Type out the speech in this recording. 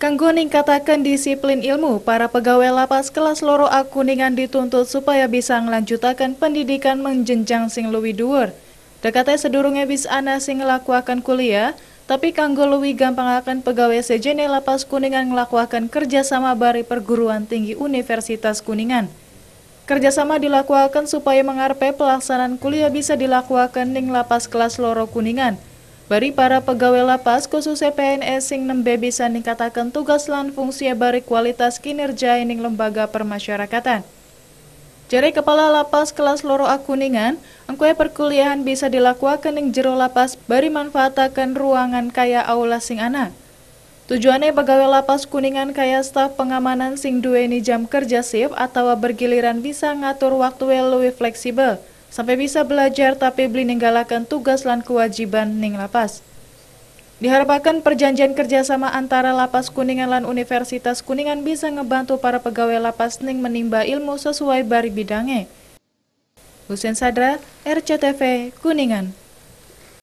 Kanggo katakan disiplin ilmu, para pegawai lapas kelas loro A Kuningan dituntut supaya bisa melanjutkan pendidikan menjenjang sing luwi dhuwur. Dekatnya sedurungnya bis ana sing ngelakuakan kuliah, tapi kanggo luwi gampang akan pegawai sejene lapas Kuningan ngelakuakan kerjasama bari perguruan tinggi Universitas Kuningan. Kerjasama dilakukan supaya mengarpe pelaksanaan kuliah bisa dilakukan ning lapas kelas loro Kuningan – Bari para pegawai lapas khususnya PNS sing nembe bisa ningkatakan tugas lan fungsi bari kualitas kinerja ining lembaga permasyarakatan. Jari kepala lapas kelas loro akuningan, engkue perkuliahan bisa dilakukan ning jero lapas bari manfaatakan ruangan kaya aula sing anak. Tujuannya pegawai lapas kuningan kaya staf pengamanan sing duweni jam kerja shift atau bergiliran bisa ngatur waktu yang e lebih fleksibel sampai bisa belajar tapi beli ninggalakan tugas lan kewajiban ning lapas. Diharapkan perjanjian kerjasama antara Lapas Kuningan dan Universitas Kuningan bisa ngebantu para pegawai lapas ning menimba ilmu sesuai bari bidangnya. Husin Sadra, RCTV, Kuningan.